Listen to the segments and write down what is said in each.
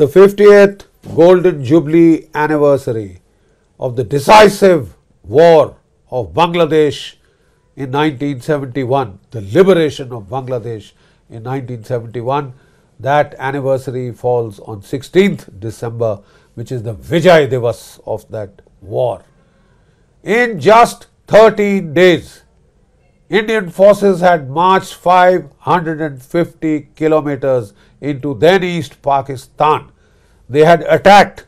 the 50th Golden Jubilee anniversary of the decisive war of Bangladesh in 1971, the liberation of Bangladesh in 1971. That anniversary falls on 16th December, which is the Vijay Devas of that war. In just 13 days, Indian forces had marched 550 kilometers into then East Pakistan they had attacked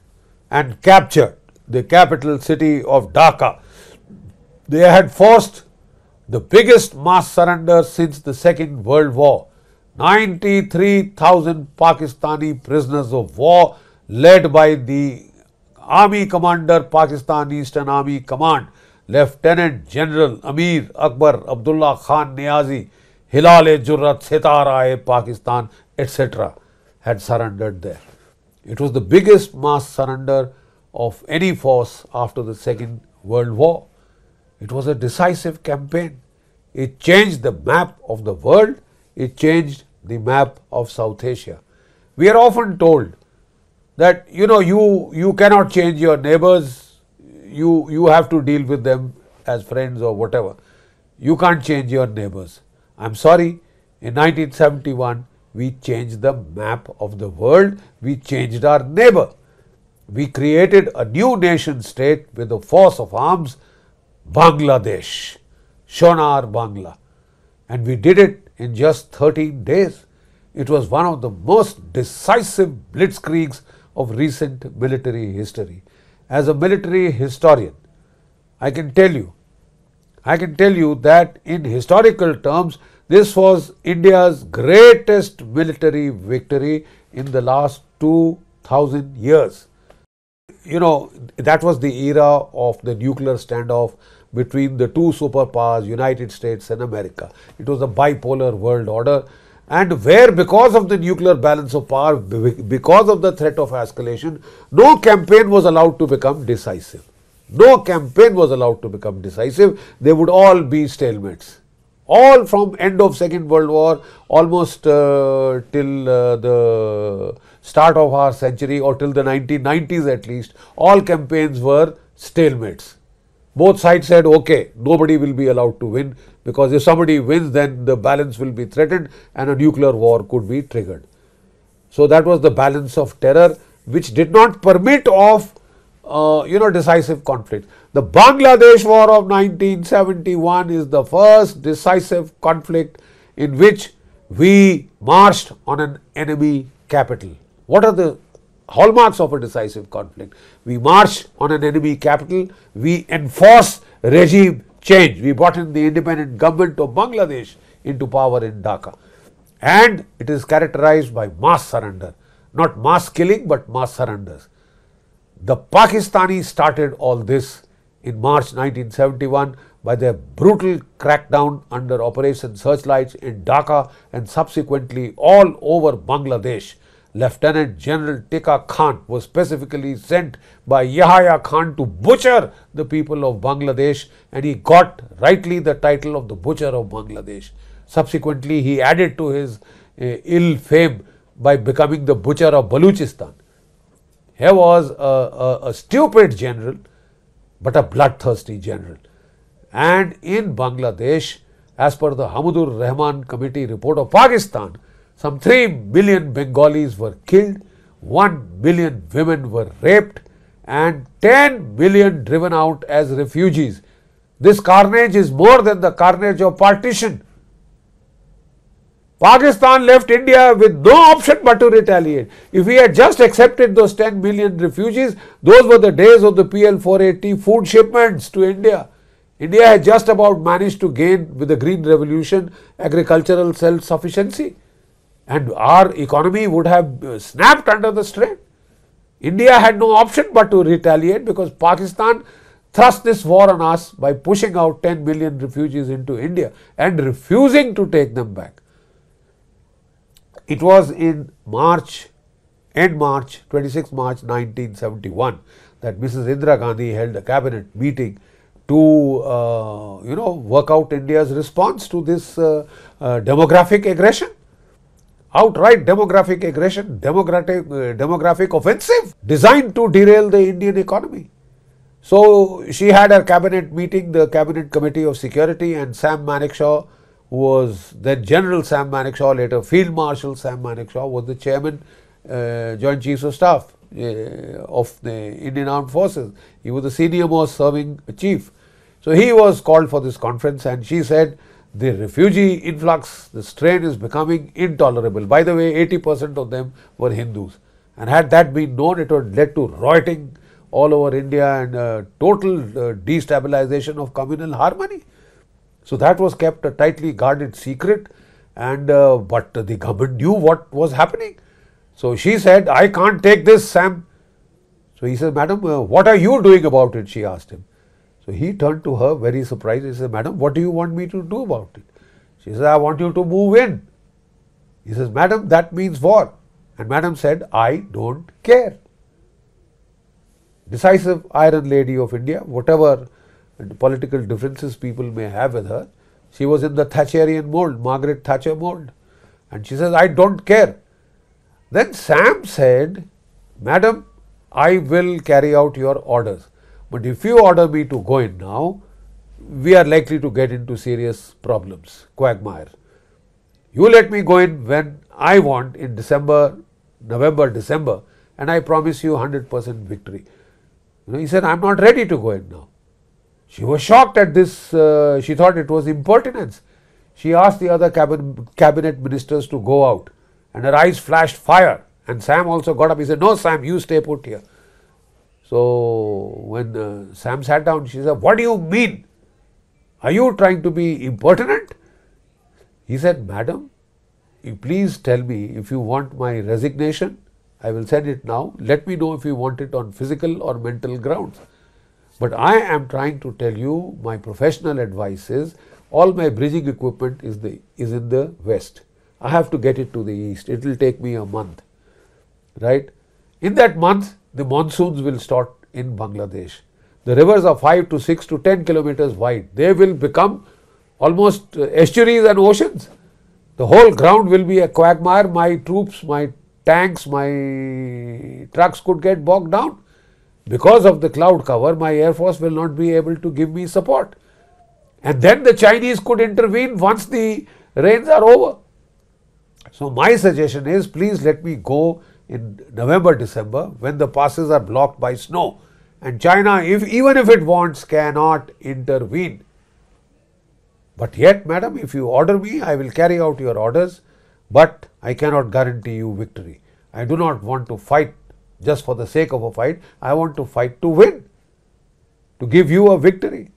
and captured the capital city of Dhaka. They had forced the biggest mass surrender since the Second World War. 93,000 Pakistani prisoners of war led by the Army Commander Pakistan Eastern Army Command Lieutenant General Amir Akbar Abdullah Khan Niazi Hilal-e-Jurrat sitara e pakistan etc. had surrendered there. It was the biggest mass surrender of any force after the Second World War. It was a decisive campaign. It changed the map of the world. It changed the map of South Asia. We are often told that you know you you cannot change your neighbors. You you have to deal with them as friends or whatever. You can't change your neighbors. I'm sorry. In 1971, we changed the map of the world. We changed our neighbor. We created a new nation state with the force of arms, Bangladesh, Shonar Bangla. And we did it in just 13 days. It was one of the most decisive blitzkriegs of recent military history. As a military historian, I can tell you, I can tell you that in historical terms, this was India's greatest military victory in the last 2000 years. You know, that was the era of the nuclear standoff between the two superpowers, United States and America. It was a bipolar world order and where because of the nuclear balance of power, because of the threat of escalation, no campaign was allowed to become decisive. No campaign was allowed to become decisive. They would all be stalemates all from end of second world war almost uh, till uh, the start of our century or till the 1990s at least all campaigns were stalemates both sides said okay nobody will be allowed to win because if somebody wins then the balance will be threatened and a nuclear war could be triggered so that was the balance of terror which did not permit of uh, you know decisive conflict. The Bangladesh War of 1971 is the first decisive conflict in which we marched on an enemy capital. What are the hallmarks of a decisive conflict? We marched on an enemy capital, we enforce regime change. We brought in the independent government of Bangladesh into power in Dhaka and it is characterized by mass surrender, not mass killing but mass surrenders. The Pakistani started all this in March 1971 by their brutal crackdown under Operation Searchlights in Dhaka and subsequently all over Bangladesh. Lieutenant General Tikka Khan was specifically sent by Yahya Khan to butcher the people of Bangladesh and he got rightly the title of the butcher of Bangladesh. Subsequently, he added to his uh, ill fame by becoming the butcher of Balochistan. He was a, a, a stupid general, but a bloodthirsty general. And in Bangladesh, as per the Hamidur Rahman Committee report of Pakistan, some 3 million Bengalis were killed, 1 million women were raped, and 10 million driven out as refugees. This carnage is more than the carnage of partition. Pakistan left India with no option but to retaliate. If we had just accepted those 10 million refugees, those were the days of the PL 480 food shipments to India. India had just about managed to gain with the Green Revolution agricultural self sufficiency, and our economy would have uh, snapped under the strain. India had no option but to retaliate because Pakistan thrust this war on us by pushing out 10 million refugees into India and refusing to take them back. It was in March, end March, 26 March 1971 that Mrs. Indira Gandhi held a cabinet meeting to uh, you know work out India's response to this uh, uh, demographic aggression. Outright demographic aggression, uh, demographic offensive designed to derail the Indian economy. So, she had her cabinet meeting, the cabinet committee of security and Sam Manekshaw was then General Sam Manekshaw, later Field Marshal Sam Manekshaw, was the chairman, uh, Joint Chiefs of Staff uh, of the Indian Armed Forces. He was the senior most serving chief. So he was called for this conference and she said, the refugee influx, the strain is becoming intolerable. By the way, 80 percent of them were Hindus. And had that been known, it would have led to rioting all over India and uh, total uh, destabilization of communal harmony. So, that was kept a tightly guarded secret and uh, but the government knew what was happening. So, she said, I can't take this Sam. So, he said, madam, uh, what are you doing about it? She asked him. So, he turned to her very surprised. He said, madam, what do you want me to do about it? She said, I want you to move in. He says, madam, that means war. And madam said, I don't care. Decisive Iron Lady of India, whatever political differences people may have with her. She was in the Thatcherian mold, Margaret Thatcher mold. And she says, I don't care. Then Sam said, Madam, I will carry out your orders. But if you order me to go in now, we are likely to get into serious problems, quagmire. You let me go in when I want in December, November, December, and I promise you 100% victory. You know, he said, I'm not ready to go in now. She was shocked at this, uh, she thought it was impertinence. She asked the other cabin, cabinet ministers to go out, and her eyes flashed fire. And Sam also got up. He said, No, Sam, you stay put here. So, when uh, Sam sat down, she said, What do you mean? Are you trying to be impertinent? He said, Madam, please tell me if you want my resignation. I will send it now. Let me know if you want it on physical or mental grounds. But I am trying to tell you my professional advice is all my bridging equipment is the is in the west. I have to get it to the east. It will take me a month, right? In that month, the monsoons will start in Bangladesh. The rivers are 5 to 6 to 10 kilometers wide. They will become almost uh, estuaries and oceans. The whole ground will be a quagmire. My troops, my tanks, my trucks could get bogged down. Because of the cloud cover, my Air Force will not be able to give me support. And then the Chinese could intervene once the rains are over. So, my suggestion is please let me go in November, December when the passes are blocked by snow. And China, if, even if it wants, cannot intervene. But yet, madam, if you order me, I will carry out your orders, but I cannot guarantee you victory. I do not want to fight just for the sake of a fight. I want to fight to win, to give you a victory.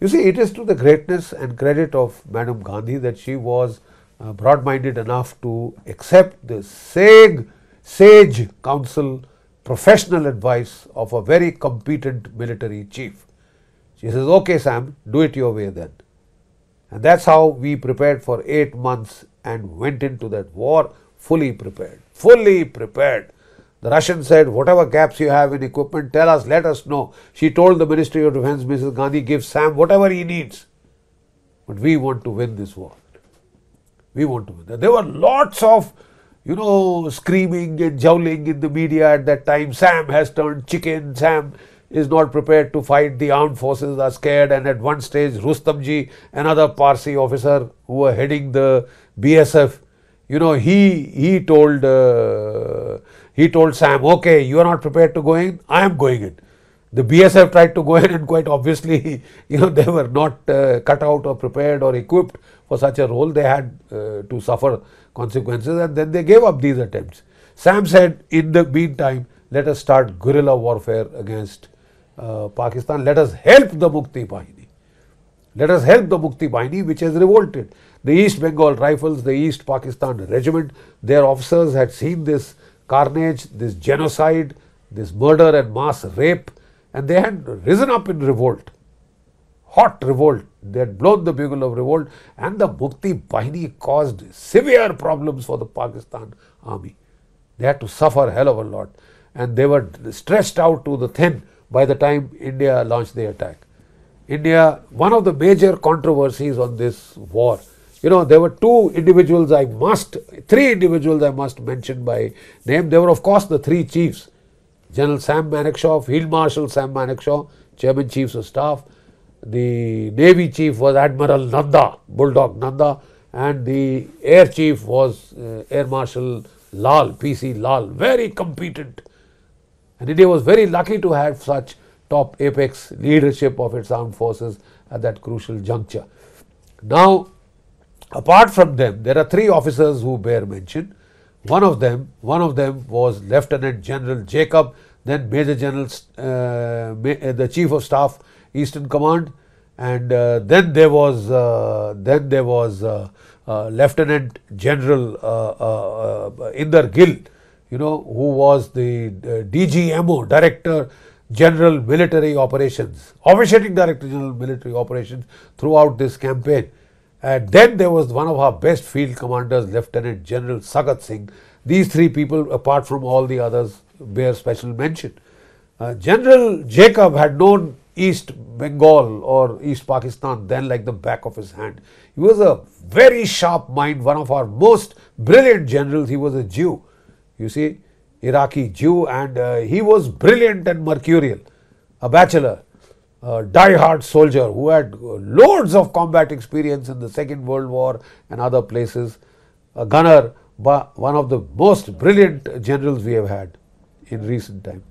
You see, it is to the greatness and credit of Madam Gandhi that she was uh, broad minded enough to accept the sage, sage counsel, professional advice of a very competent military chief. She says, Okay, Sam, do it your way then. And that's how we prepared for eight months and went into that war fully prepared, fully prepared. The Russians said, whatever gaps you have in equipment, tell us, let us know. She told the Ministry of Defense, Mrs. Gandhi, give Sam whatever he needs. But we want to win this war. We want to win. There were lots of, you know, screaming and jowling in the media at that time. Sam has turned chicken. Sam is not prepared to fight. The armed forces are scared. And at one stage, Rustamji, another Parsi officer who were heading the BSF, you know, he, he told, uh, he told Sam, okay, you are not prepared to go in, I am going in. The BSF tried to go in and quite obviously, you know, they were not uh, cut out or prepared or equipped for such a role. They had uh, to suffer consequences and then they gave up these attempts. Sam said, in the meantime, let us start guerrilla warfare against uh, Pakistan. Let us help the Mukti Bahini. Let us help the Mukti Bahini which has revolted. The East Bengal Rifles, the East Pakistan Regiment, their officers had seen this carnage, this genocide, this murder and mass rape, and they had risen up in revolt, hot revolt. They had blown the bugle of revolt, and the Mukti Bahini caused severe problems for the Pakistan army. They had to suffer hell of a lot, and they were stretched out to the thin by the time India launched the attack. India, one of the major controversies on this war you know, there were two individuals I must, three individuals I must mention by name. They were, of course, the three chiefs General Sam Manekshaw, Field Marshal Sam Manekshaw, Chairman Chiefs of Staff. The Navy Chief was Admiral Nanda, Bulldog Nanda, and the Air Chief was uh, Air Marshal Lal, PC Lal. Very competent. And India was very lucky to have such top apex leadership of its armed forces at that crucial juncture. Now, Apart from them, there are three officers who bear mention. One of them, one of them was Lieutenant General Jacob, then Major General, uh, uh the Chief of Staff, Eastern Command, and uh, then there was uh, then there was uh, uh, Lieutenant General Inder Gill, you know, who was the DGMO, Director General Military Operations, officiating Director General Military Operations throughout this campaign. And then there was one of our best field commanders, Lieutenant General Sagat Singh. These three people, apart from all the others, bear special mention. Uh, General Jacob had known East Bengal or East Pakistan then like the back of his hand. He was a very sharp mind, one of our most brilliant generals. He was a Jew, you see, Iraqi Jew, and uh, he was brilliant and mercurial, a bachelor. A die-hard soldier who had loads of combat experience in the Second World War and other places, a gunner, one of the most brilliant generals we have had in recent time.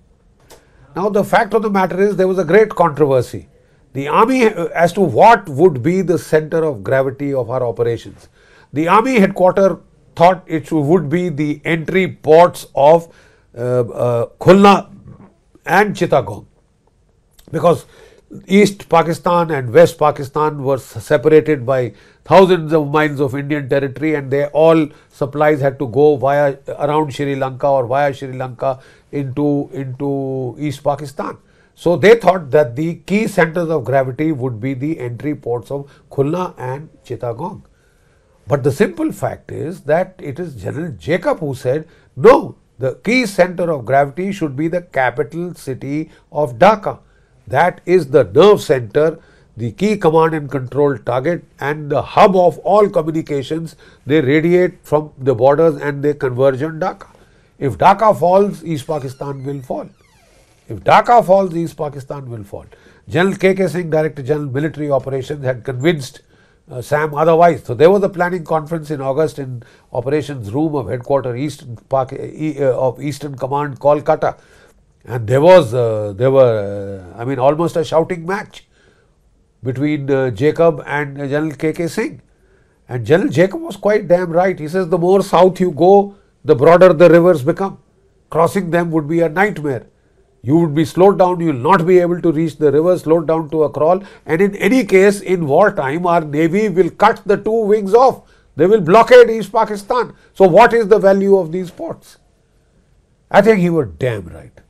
Now, the fact of the matter is there was a great controversy. The army uh, as to what would be the center of gravity of our operations. The army headquarters thought it would be the entry ports of uh, uh, Khulna and Chittagong because East Pakistan and West Pakistan were separated by thousands of miles of Indian territory and they all supplies had to go via around Sri Lanka or via Sri Lanka into, into East Pakistan. So they thought that the key centers of gravity would be the entry ports of Khulna and Chittagong. But the simple fact is that it is General Jacob who said, no, the key center of gravity should be the capital city of Dhaka that is the nerve center, the key command and control target and the hub of all communications. They radiate from the borders and they converge on Dhaka. If Dhaka falls, East Pakistan will fall. If Dhaka falls, East Pakistan will fall. General K.K. Singh, Director General Military Operations, had convinced uh, Sam otherwise. So, there was a planning conference in August in operations room of Headquarters East uh, of Eastern Command, Kolkata. And there was, uh, there were, uh, I mean, almost a shouting match between uh, Jacob and uh, General K.K. Singh. And General Jacob was quite damn right. He says, the more south you go, the broader the rivers become. Crossing them would be a nightmare. You would be slowed down, you will not be able to reach the river, slowed down to a crawl. And in any case, in wartime, our navy will cut the two wings off. They will blockade East Pakistan. So, what is the value of these ports? I think he was damn right.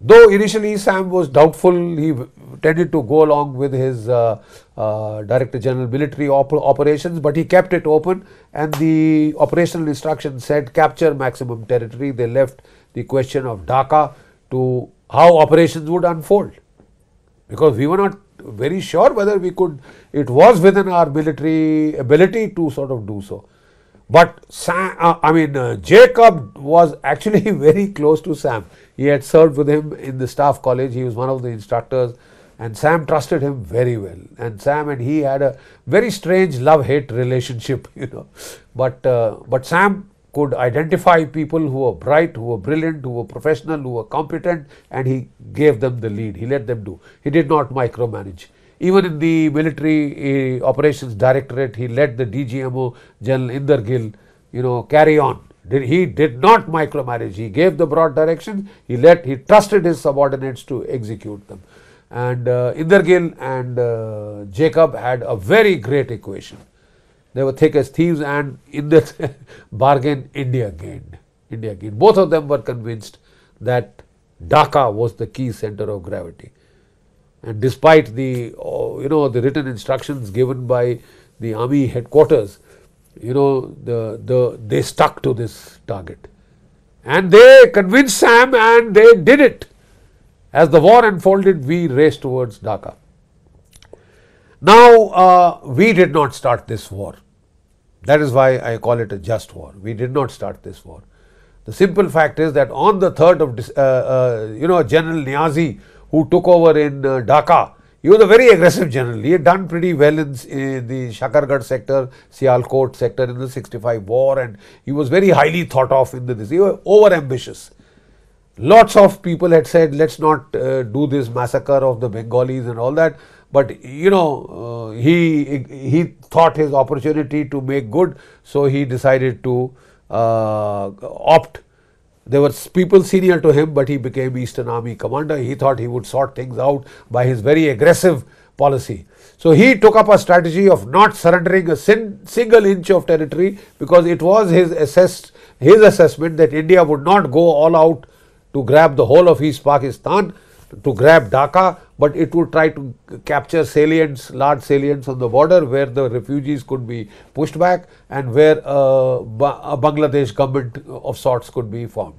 Though initially Sam was doubtful, he tended to go along with his uh, uh, Director General Military op Operations, but he kept it open and the operational instruction said capture maximum territory. They left the question of Dhaka to how operations would unfold because we were not very sure whether we could, it was within our military ability to sort of do so. But Sam, uh, I mean, uh, Jacob was actually very close to Sam. He had served with him in the staff college. He was one of the instructors, and Sam trusted him very well. And Sam and he had a very strange love-hate relationship, you know. But uh, but Sam could identify people who were bright, who were brilliant, who were professional, who were competent, and he gave them the lead. He let them do. He did not micromanage. Even in the military uh, operations directorate, he let the DGMO General Inder Gill, you know, carry on. Did, he did not micromanage. He gave the broad directions. He let he trusted his subordinates to execute them. And uh, Inder Gill and uh, Jacob had a very great equation. They were thick as thieves, and in the bargain, India gained. India gained. Both of them were convinced that Dhaka was the key center of gravity. And despite the uh, you know the written instructions given by the army headquarters, you know the the they stuck to this target, and they convinced Sam, and they did it. As the war unfolded, we raced towards Dhaka. Now, uh, we did not start this war. That is why I call it a just war. We did not start this war. The simple fact is that on the 3rd of, uh, uh, you know, General Niazi who took over in uh, Dhaka. He was a very aggressive general. He had done pretty well in, in the Shakargarh sector, Sialkot sector in the 65 war, and he was very highly thought of in the this. He was over ambitious. Lots of people had said, let's not uh, do this massacre of the Bengalis and all that. But you know, uh, he he thought his opportunity to make good, so he decided to uh, opt there were people senior to him, but he became Eastern Army commander. He thought he would sort things out by his very aggressive policy. So he took up a strategy of not surrendering a sin, single inch of territory because it was his assessed his assessment that India would not go all out to grab the whole of East Pakistan to grab Dhaka, but it would try to capture salients, large salients on the border where the refugees could be pushed back and where uh, a uh, Bangladesh government of sorts could be formed.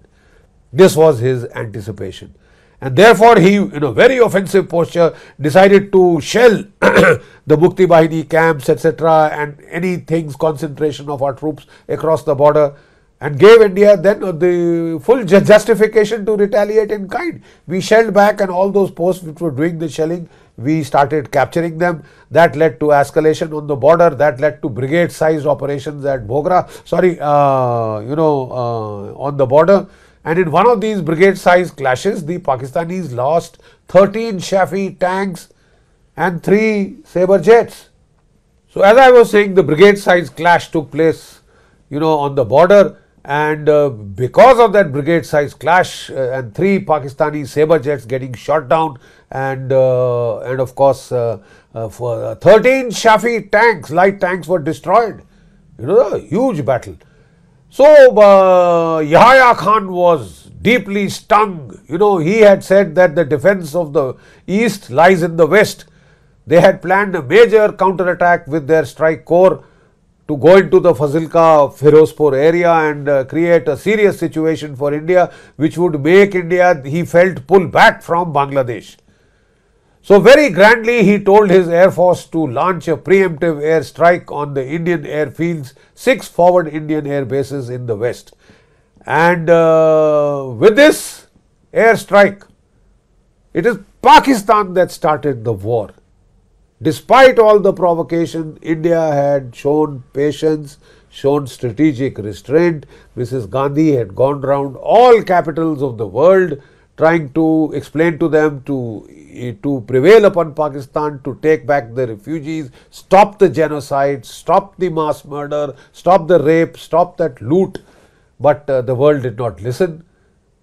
This was his anticipation. And therefore, he, in a very offensive posture, decided to shell the Mukti Bahini camps, etc., and any things, concentration of our troops across the border and gave India then uh, the full justification to retaliate in kind. We shelled back and all those posts which were doing the shelling, we started capturing them. That led to escalation on the border. That led to brigade-sized operations at Bogra. sorry, uh, you know, uh, on the border. And in one of these brigade-sized clashes, the Pakistanis lost 13 Shafi tanks and 3 Sabre jets. So, as I was saying, the brigade-sized clash took place, you know, on the border and uh, because of that brigade size clash uh, and three Pakistani saber jets getting shot down and uh, and of course uh, uh, for uh, 13 Shafi tanks light tanks were destroyed you know a huge battle so Yahya Khan was deeply stung you know he had said that the defense of the east lies in the west they had planned a major counterattack with their strike corps to go into the Fazilka Firozpur area and uh, create a serious situation for India, which would make India, he felt, pull back from Bangladesh. So, very grandly, he told his Air Force to launch a preemptive air strike on the Indian airfields, six forward Indian air bases in the west. And uh, with this air strike, it is Pakistan that started the war. Despite all the provocation, India had shown patience, shown strategic restraint. Mrs. Gandhi had gone round all capitals of the world trying to explain to them to, eh, to prevail upon Pakistan to take back the refugees, stop the genocide, stop the mass murder, stop the rape, stop that loot. But uh, the world did not listen.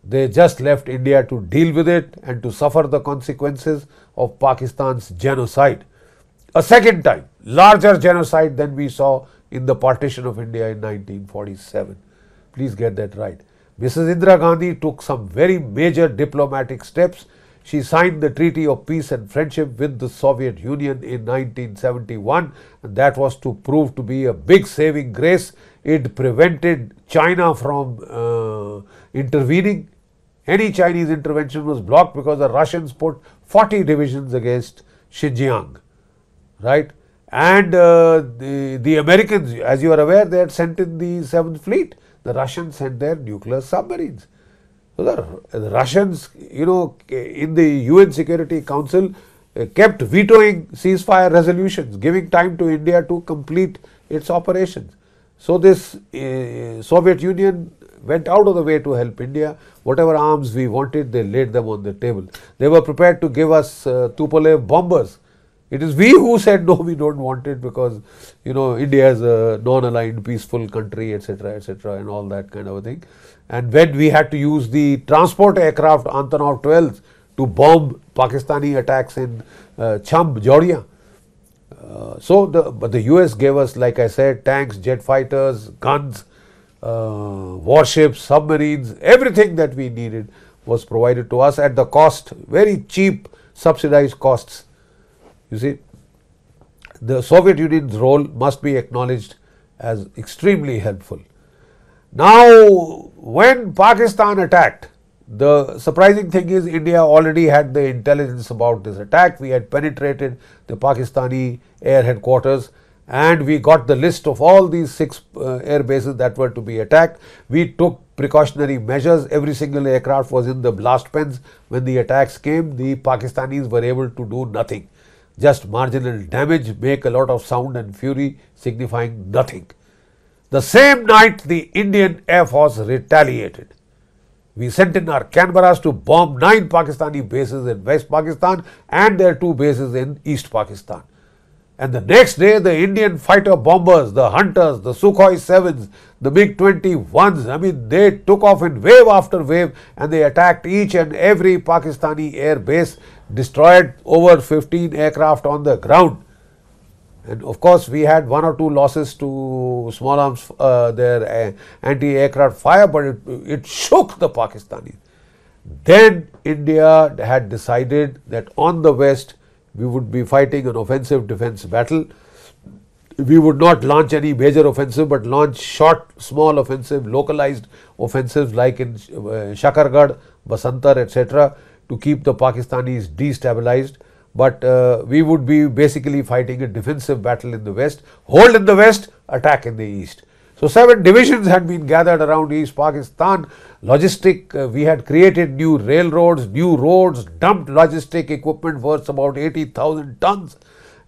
They just left India to deal with it and to suffer the consequences of Pakistan's genocide a second time, larger genocide than we saw in the partition of India in 1947. Please get that right. Mrs. Indira Gandhi took some very major diplomatic steps. She signed the Treaty of Peace and Friendship with the Soviet Union in 1971, and that was to prove to be a big saving grace. It prevented China from uh, intervening. Any Chinese intervention was blocked because the Russians put 40 divisions against Xinjiang right? And uh, the, the Americans, as you are aware, they had sent in the 7th Fleet. The Russians sent their nuclear submarines. So the, the Russians, you know, in the UN Security Council, uh, kept vetoing ceasefire resolutions, giving time to India to complete its operations. So this uh, Soviet Union went out of the way to help India. Whatever arms we wanted, they laid them on the table. They were prepared to give us uh, Tupolev bombers it is we who said no, we don't want it because you know India is a non-aligned, peaceful country, etc., etc., and all that kind of a thing. And when we had to use the transport aircraft Antonov 12 to bomb Pakistani attacks in uh, Georgia. Uh, so the but the U.S. gave us, like I said, tanks, jet fighters, guns, uh, warships, submarines, everything that we needed was provided to us at the cost, very cheap, subsidized costs you see, the Soviet Union's role must be acknowledged as extremely helpful. Now, when Pakistan attacked, the surprising thing is India already had the intelligence about this attack. We had penetrated the Pakistani air headquarters and we got the list of all these six uh, air bases that were to be attacked. We took precautionary measures. Every single aircraft was in the blast pens. When the attacks came, the Pakistanis were able to do nothing. Just marginal damage make a lot of sound and fury signifying nothing. The same night the Indian Air Force retaliated. We sent in our Canberras to bomb nine Pakistani bases in West Pakistan and their two bases in East Pakistan. And the next day, the Indian fighter bombers, the Hunters, the Sukhoi 7s, the MiG 21s, I mean, they took off in wave after wave and they attacked each and every Pakistani air base destroyed over 15 aircraft on the ground. And of course, we had one or two losses to small arms, uh, their uh, anti aircraft fire, but it, it shook the Pakistanis. Then India had decided that on the west we would be fighting an offensive defense battle. We would not launch any major offensive, but launch short, small offensive, localized offensives like in uh, Shakargarh, Basantar, etc to keep the Pakistanis destabilized. But uh, we would be basically fighting a defensive battle in the west, hold in the west, attack in the east. So, seven divisions had been gathered around East Pakistan. Logistic, uh, we had created new railroads, new roads, dumped logistic equipment worth about 80,000 tons,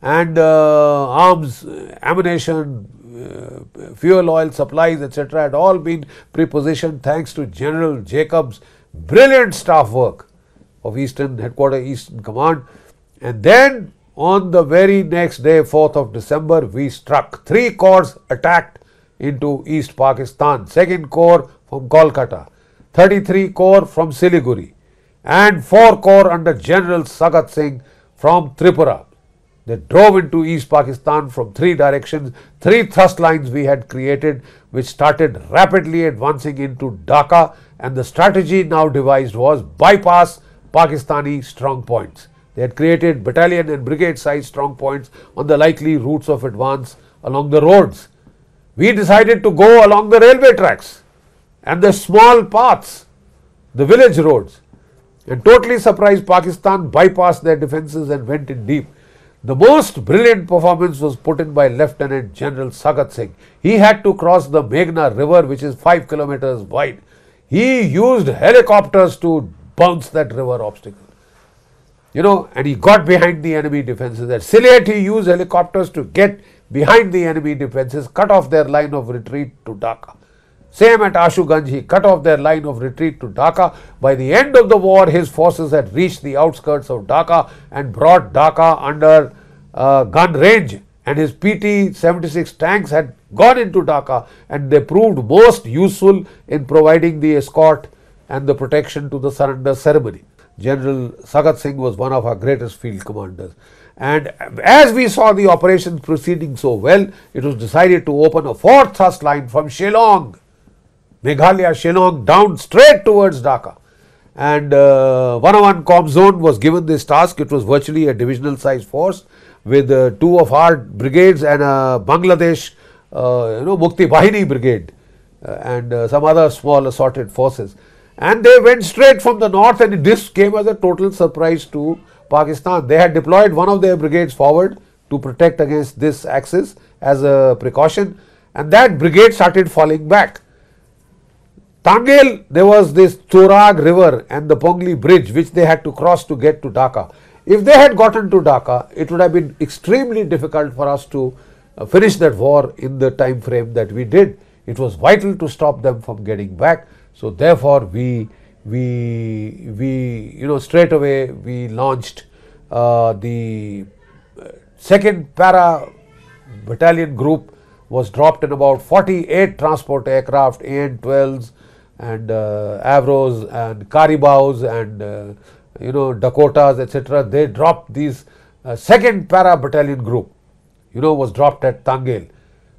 and uh, arms, ammunition, uh, fuel oil supplies, etc., had all been prepositioned thanks to General Jacobs' brilliant staff work of Eastern Headquarters, Eastern Command. And then on the very next day, 4th of December, we struck. Three corps attacked into East Pakistan, 2nd Corps from Kolkata, 33 Corps from Siliguri, and 4 Corps under General Sagat Singh from Tripura. They drove into East Pakistan from three directions, three thrust lines we had created, which started rapidly advancing into Dhaka. And the strategy now devised was bypass Pakistani strong points. They had created battalion and brigade size strong points on the likely routes of advance along the roads. We decided to go along the railway tracks and the small paths, the village roads, and totally surprised Pakistan bypassed their defences and went in deep. The most brilliant performance was put in by Lieutenant General Sagat Singh. He had to cross the Meghna River, which is 5 kilometers wide. He used helicopters to Bounced that river obstacle. You know, and he got behind the enemy defenses. At Sylhet, he used helicopters to get behind the enemy defenses, cut off their line of retreat to Dhaka. Same at Ashuganj, he cut off their line of retreat to Dhaka. By the end of the war, his forces had reached the outskirts of Dhaka and brought Dhaka under uh, gun range. And his PT 76 tanks had gone into Dhaka and they proved most useful in providing the escort and the protection to the surrender ceremony. General Sagat Singh was one of our greatest field commanders. And as we saw the operations proceeding so well, it was decided to open a fourth thrust line from Shillong, Meghalaya, Shillong, down straight towards Dhaka. And uh, 101 com Zone was given this task. It was virtually a divisional size force with uh, two of our brigades and a Bangladesh, uh, you know, Mukti Bahini brigade uh, and uh, some other small assorted forces and they went straight from the north and this came as a total surprise to Pakistan. They had deployed one of their brigades forward to protect against this axis as a precaution and that brigade started falling back. Tangel, there was this Thurag river and the Pongli bridge which they had to cross to get to Dhaka. If they had gotten to Dhaka, it would have been extremely difficult for us to uh, finish that war in the time frame that we did. It was vital to stop them from getting back. So, therefore, we we we you know straight away we launched uh, the uh, second para battalion group was dropped in about 48 transport aircraft AN-12s and uh, Avros and Caribous and uh, you know Dakotas etc. They dropped these uh, second para battalion group you know was dropped at Tangail.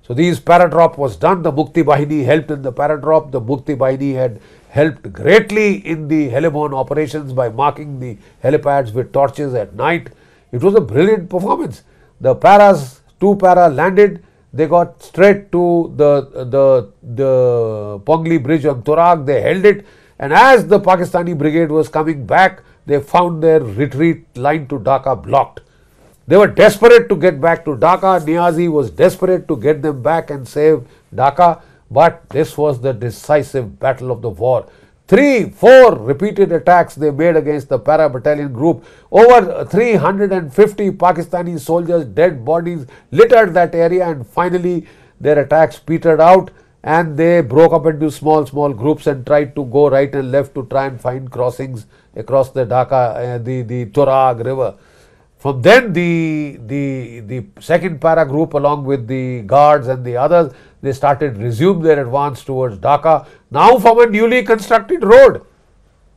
So these paradrop was done, the Mukti Bahini helped in the paradrop, the Mukti Bahini had helped greatly in the Helimon operations by marking the helipads with torches at night. It was a brilliant performance. The paras, two para landed, they got straight to the, the, the Pongli bridge on Torag, they held it and as the Pakistani brigade was coming back, they found their retreat line to Dhaka blocked. They were desperate to get back to Dhaka. Niazi was desperate to get them back and save Dhaka. But this was the decisive battle of the war. Three, four repeated attacks they made against the para battalion group. Over 350 Pakistani soldiers, dead bodies littered that area, and finally their attacks petered out and they broke up into small, small groups and tried to go right and left to try and find crossings across the Dhaka, uh, the, the Torag river. From then the, the, the second para group along with the guards and the others, they started resume their advance towards Dhaka, now from a newly constructed road,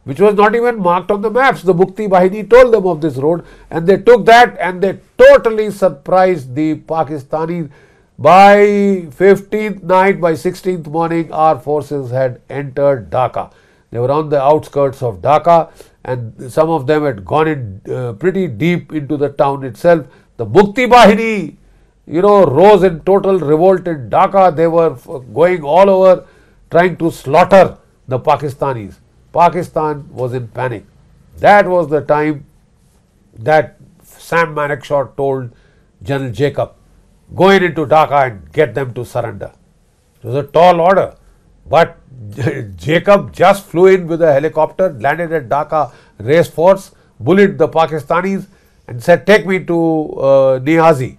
which was not even marked on the maps. The Mukti Bahini told them of this road and they took that and they totally surprised the Pakistanis. By 15th night, by 16th morning, our forces had entered Dhaka. They were on the outskirts of Dhaka and some of them had gone in uh, pretty deep into the town itself. The Mukti Bahini, you know, rose in total revolt in Dhaka. They were going all over trying to slaughter the Pakistanis. Pakistan was in panic. That was the time that Sam Manekshaw told General Jacob, go in into Dhaka and get them to surrender. It was a tall order. But Jacob just flew in with a helicopter, landed at Dhaka race force, bullied the Pakistanis and said, take me to uh, Niazi.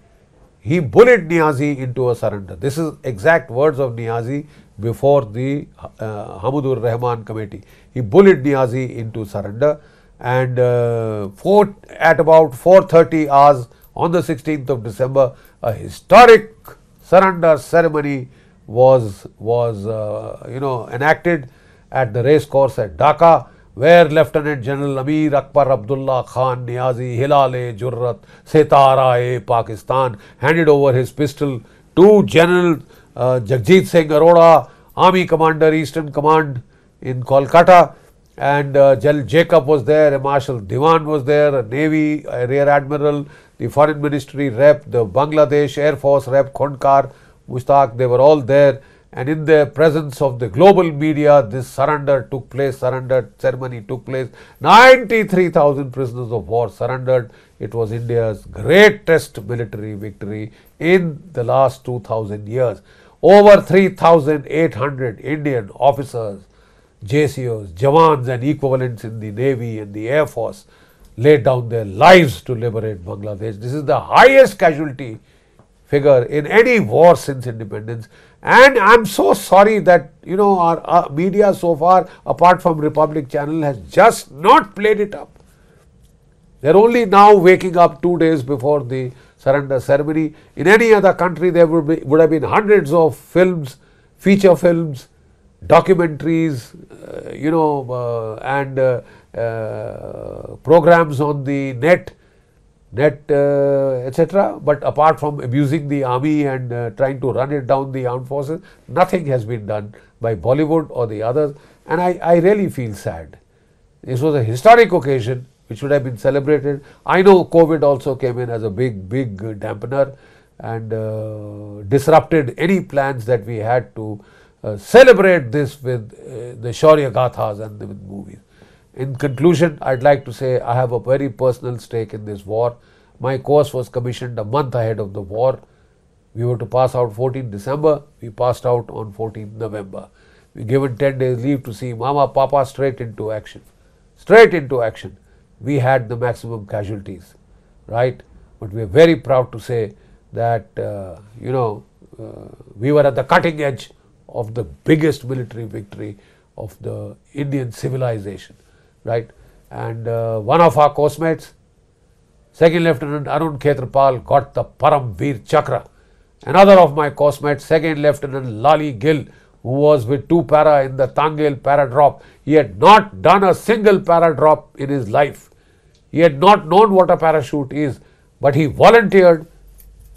He bullied Niazi into a surrender. This is exact words of Niazi before the uh, Hamadur Rahman committee. He bullied Niazi into surrender and uh, four, at about 4.30 hours on the 16th of December, a historic surrender ceremony was was uh, you know enacted at the race course at Dhaka where Lieutenant General Amir Akbar Abdullah Khan Niazi e Jurrat Setara Pakistan handed over his pistol to General uh, Jagjit Singh Arora, Army Commander Eastern Command in Kolkata and uh, General Jacob was there, a Marshal Diwan was there, a Navy a Rear Admiral, the Foreign Ministry rep, the Bangladesh Air Force rep Khondkar. Mushtaq, they were all there and in the presence of the global media, this surrender took place, surrender ceremony took place. 93,000 prisoners of war surrendered. It was India's greatest military victory in the last 2,000 years. Over 3,800 Indian officers, JCOs, Jawans and equivalents in the Navy and the Air Force laid down their lives to liberate Bangladesh. This is the highest casualty figure in any war since independence. And I am so sorry that you know our, media so far apart from Republic channel has just not played it up. They are only now waking up two days before the surrender ceremony. In any other country there would, be, would have been hundreds of films, feature films, documentaries, uh, you know uh, and uh, uh programs on the net net, uh, etc. But apart from abusing the army and uh, trying to run it down the armed forces, nothing has been done by Bollywood or the others. And I, I really feel sad. This was a historic occasion which should have been celebrated. I know COVID also came in as a big, big dampener and uh, disrupted any plans that we had to uh, celebrate this with uh, the Shaurya Gathas and the, with movies. In conclusion, I'd like to say I have a very personal stake in this war. My course was commissioned a month ahead of the war. We were to pass out 14 December. We passed out on 14 November. We given 10 days leave to see Mama Papa straight into action. Straight into action. We had the maximum casualties, right? But we are very proud to say that, uh, you know, uh, we were at the cutting edge of the biggest military victory of the Indian civilization right. And uh, one of our course mates, Second Lieutenant Arun Khetrapal, got the Param Veer Chakra. Another of my course mates, Second Lieutenant Lali Gill, who was with two para in the Tangail para drop, he had not done a single para drop in his life. He had not known what a parachute is, but he volunteered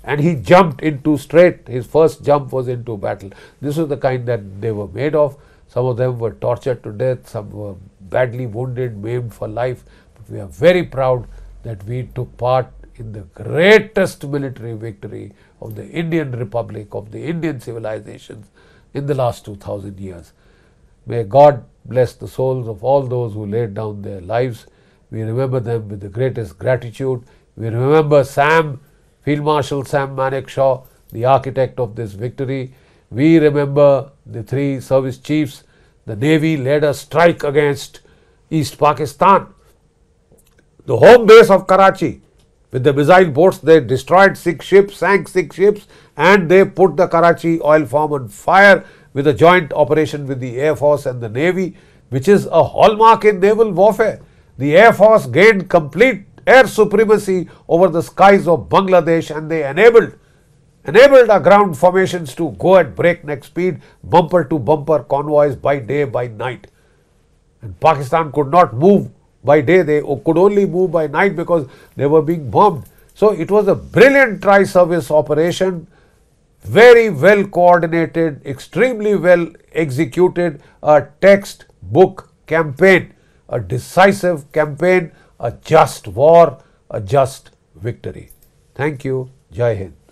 and he jumped into straight. His first jump was into battle. This was the kind that they were made of. Some of them were tortured to death, some were badly wounded, maimed for life. But we are very proud that we took part in the greatest military victory of the Indian Republic, of the Indian civilizations in the last 2000 years. May God bless the souls of all those who laid down their lives. We remember them with the greatest gratitude. We remember Sam, Field Marshal Sam Manekshaw, the architect of this victory. We remember the three service chiefs the Navy led a strike against East Pakistan. The home base of Karachi, with the missile boats, they destroyed six ships, sank six ships, and they put the Karachi oil farm on fire with a joint operation with the Air Force and the Navy, which is a hallmark in naval warfare. The Air Force gained complete air supremacy over the skies of Bangladesh and they enabled enabled our ground formations to go at breakneck speed, bumper to bumper convoys by day, by night. And Pakistan could not move by day, they could only move by night because they were being bombed. So, it was a brilliant tri service operation, very well coordinated, extremely well executed, a textbook campaign, a decisive campaign, a just war, a just victory. Thank you. Jai Hind.